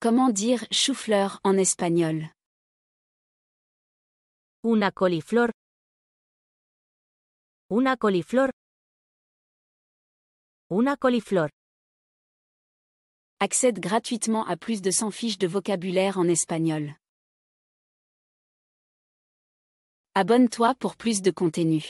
Comment dire chou-fleur en espagnol Una coliflor. Una coliflor. Una coliflor. Accède gratuitement à plus de 100 fiches de vocabulaire en espagnol. Abonne-toi pour plus de contenu.